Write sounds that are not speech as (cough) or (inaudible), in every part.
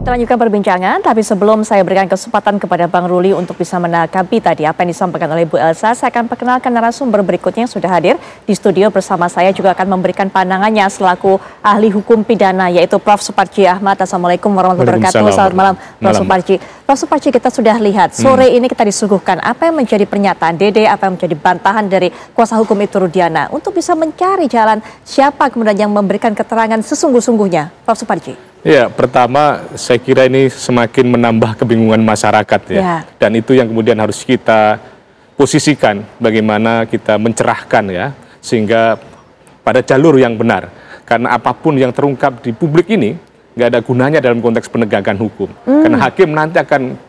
Kita lanjutkan perbincangan, tapi sebelum saya berikan kesempatan kepada Bang Ruli untuk bisa menangkapi tadi apa yang disampaikan oleh Bu Elsa, saya akan perkenalkan narasumber berikutnya yang sudah hadir di studio bersama saya juga akan memberikan pandangannya selaku ahli hukum pidana yaitu Prof. Suparji Ahmad. Assalamualaikum warahmatullahi wabarakatuh. Selamat malam, Prof. Suparji. Prof. Suparji kita sudah lihat hmm. sore hmm. ini kita disuguhkan apa yang menjadi pernyataan Dede, apa yang menjadi bantahan dari kuasa hukum itu Rudiana untuk bisa mencari jalan siapa kemudian yang memberikan keterangan sesungguh-sungguhnya, Prof. Suparji. Ya, pertama saya kira ini semakin menambah kebingungan masyarakat ya. ya. Dan itu yang kemudian harus kita posisikan bagaimana kita mencerahkan ya sehingga pada jalur yang benar. Karena apapun yang terungkap di publik ini nggak ada gunanya dalam konteks penegakan hukum. Hmm. Karena hakim nanti akan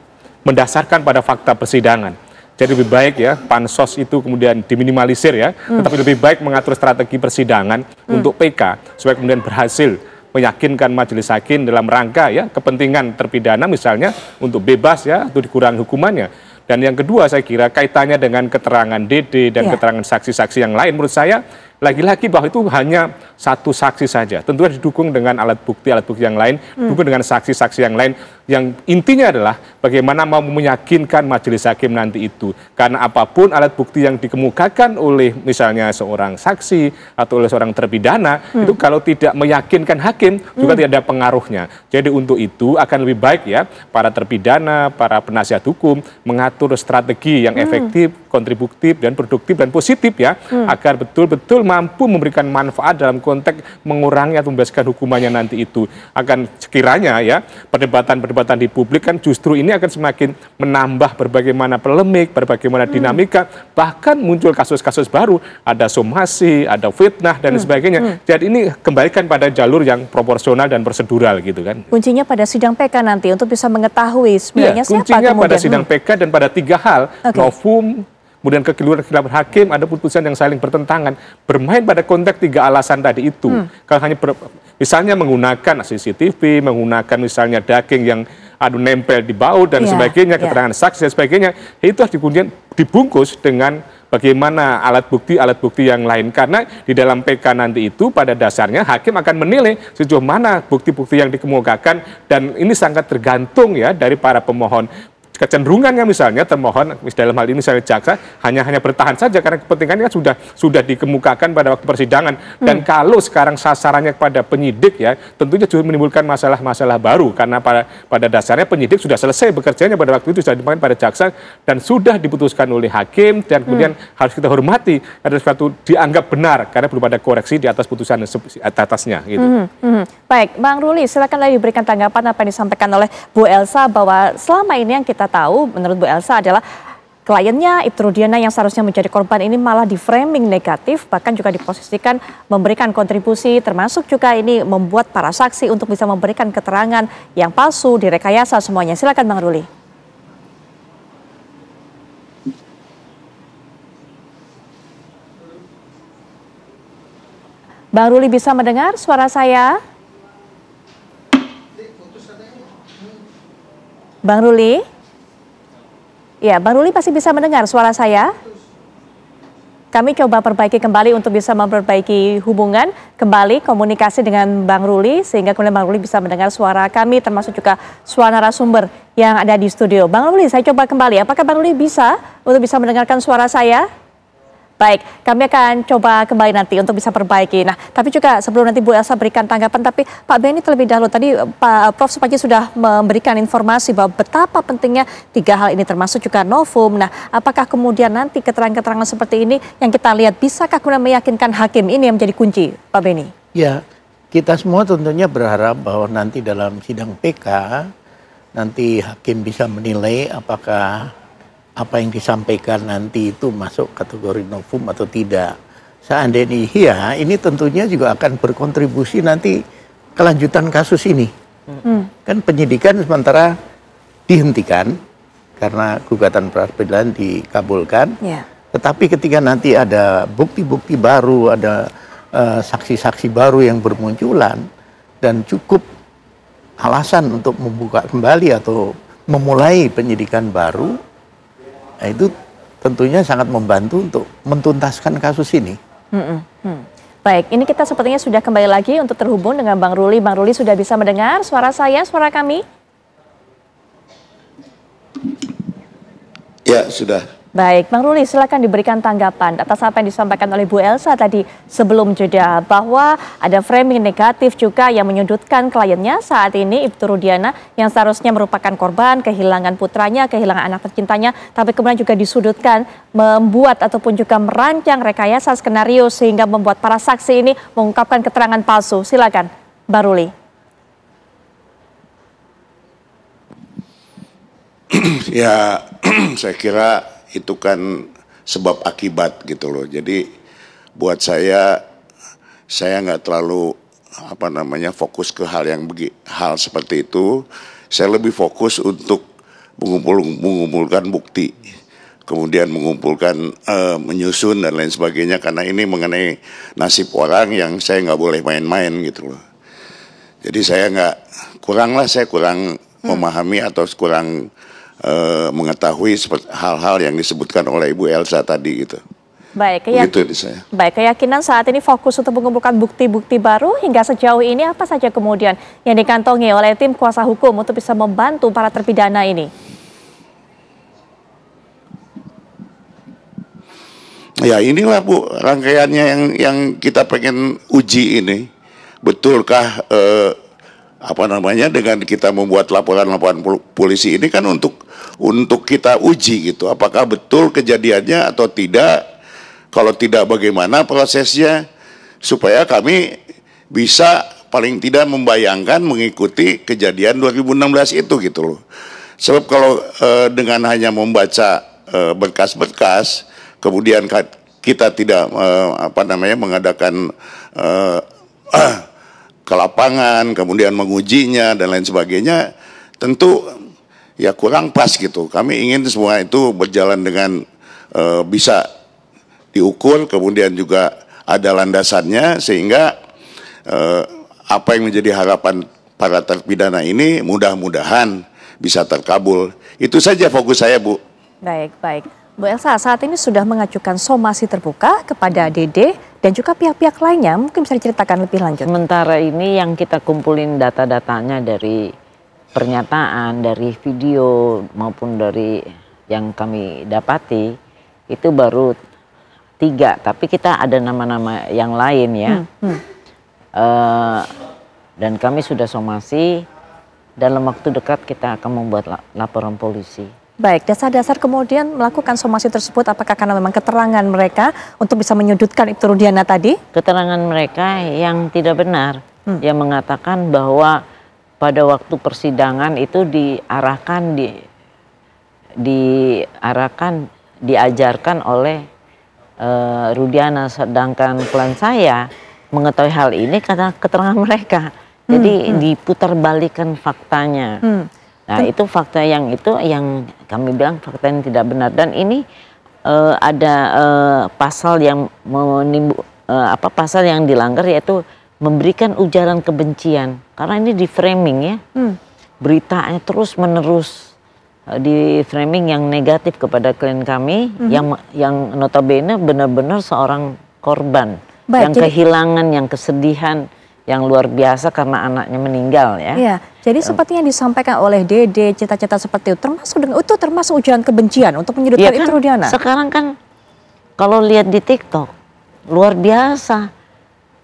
mendasarkan pada fakta persidangan. Jadi lebih baik ya pansos itu kemudian diminimalisir ya, hmm. tetapi lebih baik mengatur strategi persidangan hmm. untuk PK supaya kemudian berhasil meyakinkan majelis hakim dalam rangka ya kepentingan terpidana misalnya untuk bebas ya atau dikurangi hukumannya. Dan yang kedua saya kira kaitannya dengan keterangan DD dan ya. keterangan saksi-saksi yang lain menurut saya lagi-lagi bahwa itu hanya satu saksi saja. Tentunya didukung dengan alat bukti-alat bukti yang lain, hmm. didukung dengan saksi-saksi yang lain. Yang intinya adalah bagaimana mau meyakinkan majelis hakim nanti itu. Karena apapun alat bukti yang dikemukakan oleh misalnya seorang saksi atau oleh seorang terpidana, hmm. itu kalau tidak meyakinkan hakim juga hmm. tidak ada pengaruhnya. Jadi untuk itu akan lebih baik ya para terpidana, para penasihat hukum mengatur strategi yang hmm. efektif, kontributif dan produktif dan positif ya hmm. agar betul-betul mampu memberikan manfaat dalam konteks mengurangi atau membebaskan hukumannya nanti itu akan sekiranya ya perdebatan-perdebatan di publik kan justru ini akan semakin menambah berbagai mana polemik, berbagai hmm. dinamika hmm. bahkan muncul kasus-kasus baru ada somasi, ada fitnah dan hmm. sebagainya. Hmm. Jadi ini kembalikan pada jalur yang proporsional dan prosedural gitu kan. Kuncinya pada sidang PK nanti untuk bisa mengetahui sebenarnya ya, siapa kuncinya kemudian. pada sidang hmm. PK dan pada tiga hal, okay. novum, kemudian kekeliruan-kekeliruan hakim ada putusan yang saling bertentangan bermain pada konteks tiga alasan tadi itu hmm. kalau hanya ber, misalnya menggunakan CCTV menggunakan misalnya daging yang adu nempel di baut dan yeah, sebagainya iya. keterangan yeah. saksi dan sebagainya itu harus kemudian dibungkus dengan bagaimana alat bukti alat bukti yang lain karena di dalam PK nanti itu pada dasarnya hakim akan menilai sejauh mana bukti-bukti yang dikemukakan dan ini sangat tergantung ya dari para pemohon kecenderungannya kan misalnya termohon dalam hal ini saya jaksa hanya hanya bertahan saja karena kepentingannya kan sudah sudah dikemukakan pada waktu persidangan dan hmm. kalau sekarang sasarannya kepada penyidik ya tentunya juga menimbulkan masalah-masalah baru karena pada pada dasarnya penyidik sudah selesai bekerjanya pada waktu itu sudah dimakan pada jaksa dan sudah diputuskan oleh hakim dan kemudian hmm. harus kita hormati ada sesuatu dianggap benar karena belum ada koreksi di atas putusan atasnya gitu. Hmm, hmm. Hmm. Baik, Bang Ruli silakan lagi berikan tanggapan apa yang disampaikan oleh Bu Elsa bahwa selama ini yang kita tahu menurut Bu Elsa adalah kliennya Ibtu Rudiana yang seharusnya menjadi korban ini malah di framing negatif bahkan juga diposisikan memberikan kontribusi termasuk juga ini membuat para saksi untuk bisa memberikan keterangan yang palsu direkayasa semuanya. Silakan Bang Ruli. Bang Ruli bisa mendengar suara saya? Bang Ruli? Ya, Bang Ruli pasti bisa mendengar suara saya. Kami coba perbaiki kembali untuk bisa memperbaiki hubungan kembali komunikasi dengan Bang Ruli sehingga kemudian Bang Ruli bisa mendengar suara kami termasuk juga suara narasumber yang ada di studio. Bang Ruli, saya coba kembali. Apakah Bang Ruli bisa untuk bisa mendengarkan suara saya? Baik, kami akan coba kembali nanti untuk bisa perbaiki. Nah, tapi juga sebelum nanti Bu Elsa berikan tanggapan, tapi Pak Benny terlebih dahulu tadi eh, Pak eh, Prof Supaji sudah memberikan informasi bahwa betapa pentingnya tiga hal ini termasuk juga novum. Nah, apakah kemudian nanti keterangan-keterangan seperti ini yang kita lihat bisakah kemudian meyakinkan hakim ini yang menjadi kunci, Pak Benny? Ya, kita semua tentunya berharap bahwa nanti dalam sidang PK nanti hakim bisa menilai apakah apa yang disampaikan nanti itu masuk kategori novum atau tidak. Seandainya iya, ini tentunya juga akan berkontribusi nanti kelanjutan kasus ini. Hmm. Kan penyidikan sementara dihentikan karena gugatan peradilan dikabulkan. Yeah. Tetapi ketika nanti ada bukti-bukti baru, ada eh, saksi-saksi uh, saksi -saksi baru yang bermunculan dan cukup alasan untuk membuka kembali atau memulai penyidikan baru, Nah, itu tentunya sangat membantu untuk mentuntaskan kasus ini. Hmm, hmm. Baik, ini kita sepertinya sudah kembali lagi untuk terhubung dengan Bang Ruli. Bang Ruli sudah bisa mendengar suara saya, suara kami? Ya, sudah. Baik, Bang Ruli silakan diberikan tanggapan atas apa yang disampaikan oleh Bu Elsa tadi sebelum jeda bahwa ada framing negatif juga yang menyudutkan kliennya saat ini Ibtu Rudiana yang seharusnya merupakan korban kehilangan putranya, kehilangan anak tercintanya tapi kemudian juga disudutkan membuat ataupun juga merancang rekayasa skenario sehingga membuat para saksi ini mengungkapkan keterangan palsu. Silakan, Bang Ruli. (clears throat) ya (clears throat) saya kira itu kan sebab akibat gitu loh. Jadi buat saya saya nggak terlalu apa namanya fokus ke hal yang begi, hal seperti itu. Saya lebih fokus untuk mengumpul, mengumpulkan bukti, kemudian mengumpulkan uh, menyusun dan lain sebagainya karena ini mengenai nasib orang yang saya nggak boleh main-main gitu loh. Jadi saya nggak kuranglah saya kurang hmm. memahami atau kurang Eh, mengetahui hal-hal yang disebutkan oleh Ibu Elsa tadi gitu. Baik, ya, keyak... saya. Baik, keyakinan saat ini fokus untuk mengumpulkan bukti-bukti baru hingga sejauh ini apa saja kemudian yang dikantongi oleh tim kuasa hukum untuk bisa membantu para terpidana ini? Ya inilah Bu rangkaiannya yang yang kita pengen uji ini. Betulkah eh, apa namanya dengan kita membuat laporan-laporan polisi ini kan untuk untuk kita uji gitu apakah betul kejadiannya atau tidak kalau tidak bagaimana prosesnya supaya kami bisa paling tidak membayangkan mengikuti kejadian 2016 itu gitu loh sebab kalau e, dengan hanya membaca eh, berkas-berkas kemudian kita tidak eh, apa namanya mengadakan (clears throat) ke lapangan, kemudian mengujinya dan lain sebagainya, tentu ya kurang pas gitu. Kami ingin semua itu berjalan dengan e, bisa diukur, kemudian juga ada landasannya sehingga e, apa yang menjadi harapan para terpidana ini mudah-mudahan bisa terkabul. Itu saja fokus saya, Bu. Baik, baik. Bu Elsa, saat ini sudah mengajukan somasi terbuka kepada Dede dan juga pihak-pihak lainnya. Mungkin bisa diceritakan lebih lanjut. Sementara ini yang kita kumpulin data-datanya dari pernyataan dari video maupun dari yang kami dapati itu baru tiga tapi kita ada nama-nama yang lain ya hmm, hmm. Uh, dan kami sudah somasi dalam waktu dekat kita akan membuat laporan polisi baik dasar-dasar kemudian melakukan somasi tersebut apakah karena memang keterangan mereka untuk bisa menyudutkan Ibtu Rudiana tadi keterangan mereka yang tidak benar hmm. yang mengatakan bahwa pada waktu persidangan itu diarahkan di diarahkan diajarkan oleh uh, Rudiana sedangkan klien saya mengetahui hal ini karena keterangan mereka hmm, jadi hmm. diputarbalikkan balikan faktanya hmm. nah hmm. itu fakta yang itu yang kami bilang fakta yang tidak benar dan ini uh, ada uh, pasal yang menimbu uh, apa pasal yang dilanggar yaitu memberikan ujaran kebencian karena ini di framing ya hmm. beritanya terus menerus eh, di framing yang negatif kepada klien kami -hmm. yang yang notabene benar-benar seorang korban Baik, yang jadi, kehilangan yang kesedihan yang luar biasa karena anaknya meninggal ya. Iya. Jadi um, seperti yang disampaikan oleh Dede cita-cita seperti itu termasuk dengan itu termasuk ujaran kebencian untuk menyudutkan ya kan, itu Diana. Sekarang kan kalau lihat di TikTok luar biasa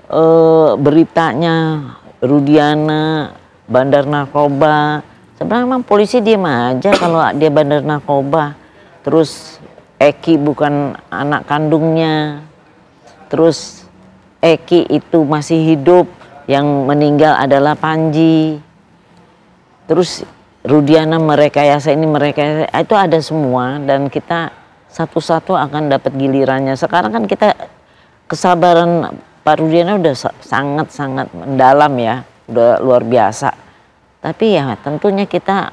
Eh, beritanya Rudiana bandar narkoba sebenarnya memang polisi diem aja kalau dia bandar narkoba terus Eki bukan anak kandungnya terus Eki itu masih hidup yang meninggal adalah Panji terus Rudiana merekayasa ini mereka ah, itu ada semua dan kita satu-satu akan dapat gilirannya sekarang kan kita kesabaran Pak Rudiana udah sangat-sangat mendalam ya, udah luar biasa. Tapi ya tentunya kita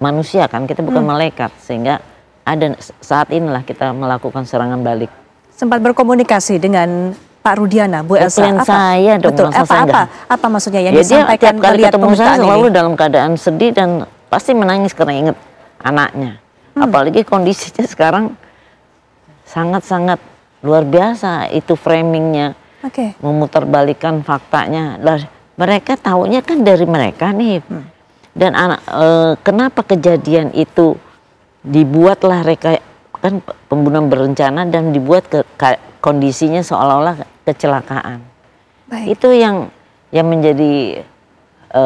manusia kan, kita bukan hmm. malaikat sehingga ada saat inilah kita melakukan serangan balik. Sempat berkomunikasi dengan Pak Rudiana, Bu Elsa. apa? saya dong, Betul. apa, apa, apa maksudnya yang ya, disampaikan dia, kali ketemu saya selalu ini. dalam keadaan sedih dan pasti menangis karena ingat anaknya. Hmm. Apalagi kondisinya (laughs) sekarang sangat-sangat luar biasa itu framingnya okay. memutarbalikan faktanya. Lah, mereka tahunya kan dari mereka nih. Hmm. Dan anak e, kenapa kejadian itu dibuatlah reka kan pembunuhan berencana dan dibuat ke, ke kondisinya seolah-olah kecelakaan. Baik. Itu yang yang menjadi e,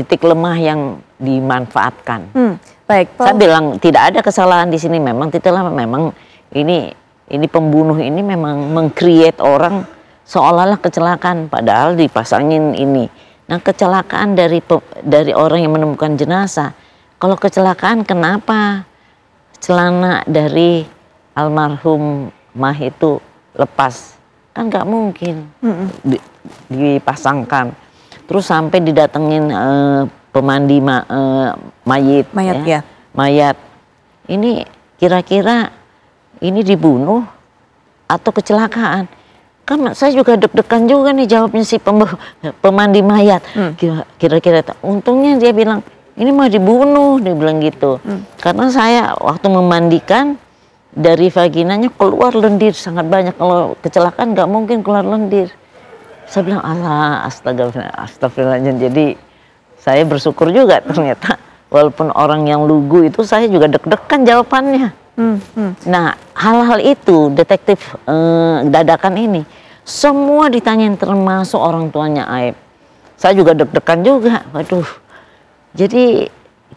titik lemah yang dimanfaatkan. Hmm. Baik, Paul. Saya bilang tidak ada kesalahan di sini memang titik lemah memang ini ini pembunuh ini memang mengcreate orang seolah-olah kecelakaan padahal dipasangin ini. Nah, kecelakaan dari dari orang yang menemukan jenazah. Kalau kecelakaan kenapa celana dari almarhum mah itu lepas? Kan nggak mungkin di, dipasangkan. Terus sampai didatengin eh, pemandi ma, eh, mayit, mayat ya. ya. Mayat. Ini kira-kira ini dibunuh atau kecelakaan kan saya juga deg-degan juga nih jawabnya si pem pemandi mayat hmm. kira-kira hmm. untungnya dia bilang ini mah dibunuh dia bilang gitu hmm. karena saya waktu memandikan dari vaginanya keluar lendir sangat banyak kalau kecelakaan nggak mungkin keluar lendir saya bilang Allah astagfirullah astagfirullahaladzim jadi saya bersyukur juga ternyata walaupun orang yang lugu itu saya juga deg-degan jawabannya Hmm, hmm. Nah, hal-hal itu detektif eh, dadakan ini semua ditanyain termasuk orang tuanya Aib. Saya juga deg-degan juga. Waduh. Jadi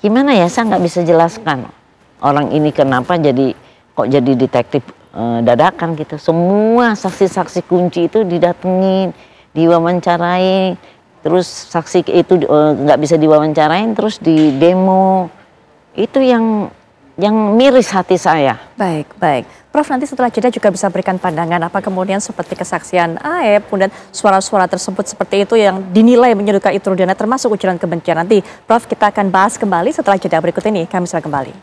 gimana ya saya nggak bisa jelaskan orang ini kenapa jadi kok jadi detektif eh, dadakan gitu. Semua saksi-saksi kunci itu didatengin, diwawancarai, terus saksi itu eh, nggak eh, bisa diwawancarain terus di demo. Itu yang yang miris hati saya. Baik, baik. Prof nanti setelah jeda juga bisa berikan pandangan apa kemudian seperti kesaksian AEP, kemudian suara-suara tersebut seperti itu yang dinilai menyudutkan itu termasuk ujaran kebencian. Nanti Prof kita akan bahas kembali setelah jeda berikut ini. Kami segera kembali.